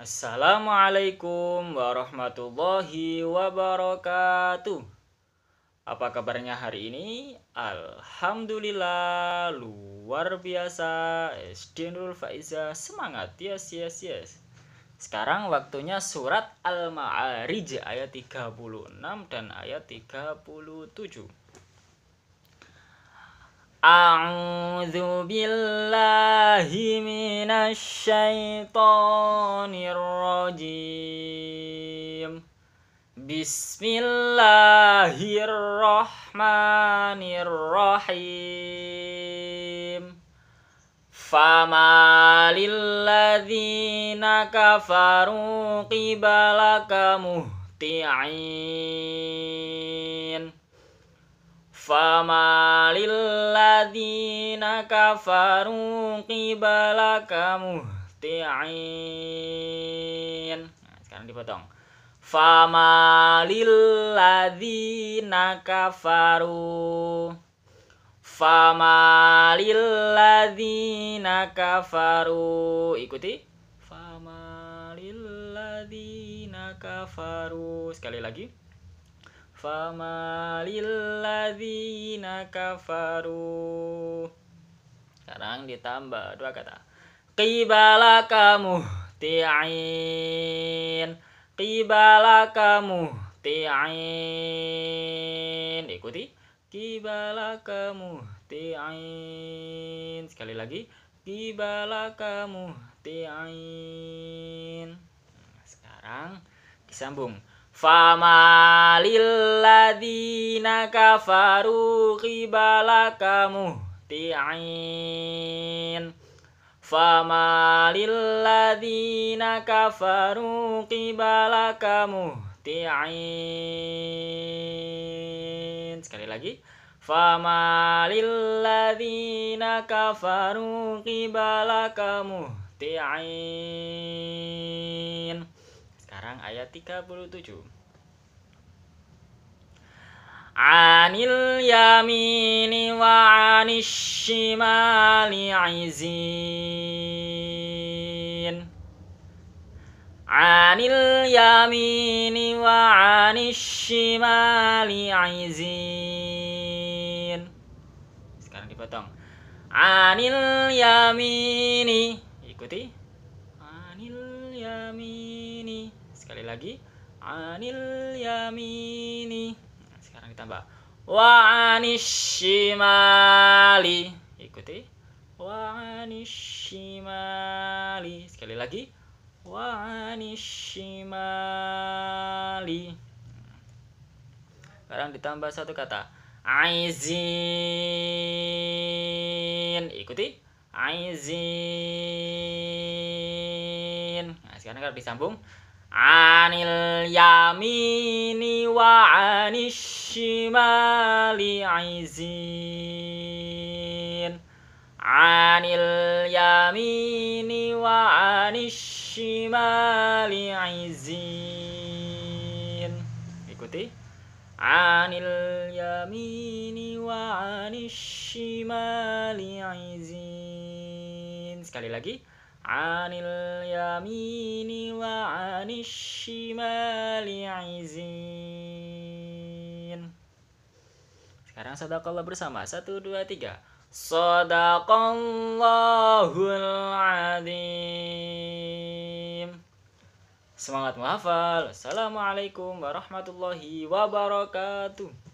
Assalamualaikum warahmatullahi wabarakatuh. Apa kabarnya hari ini? Alhamdulillah luar biasa. Esdinul Faiza semangat yes yes yes. Sekarang waktunya surat Al-Ma'arij ayat 36 dan ayat 37. A'udzu billahi minasyaitonir rajim. Bismillahirrahmanirrahim. Fama lilladzina kafaru qibalakamuh ti'in. Fama lilladzina alladzina kafaru qibalaka muhti'in sekarang dipotong famalil ladzina kafaru famalil ladzina kafaru ikuti famalil ladzina kafaru sekali lagi Fama lilladzina kafaru Sekarang ditambah dua kata Qibalaka muhti'in Qibalaka muhti'in Ikuti Qibalaka muhti'in Sekali lagi Qibalaka muhti'in Sekarang disambung famalilladzina kafaru qibalaka muhti'in famalilladzina kafaru qibalaka muhti'in sekali lagi famalilladzina kafaru qibalaka muhti'in Al-An'am ayat 37 anil yamini wa anishimali shimali izin anil yamini wa anishimali shimali izin sekarang dipotong anil yamini ikuti anil yamini lagi anil yamini nah, sekarang ditambah wa anishimali ikuti wa anishimali sekali lagi wa anishimali sekarang ditambah satu kata aizin ikuti aizin nah sekarang kalau disambung anil yamini wa anil shimali izin anil yamini wa anil shimali izin ikuti anil yamini wa anil shimali izin sekali lagi anil yamini wa anis shimali izin sekarang sadaqallah bersama satu dua tiga sadaqallahul azim semangat menghafal assalamualaikum warahmatullahi wabarakatuh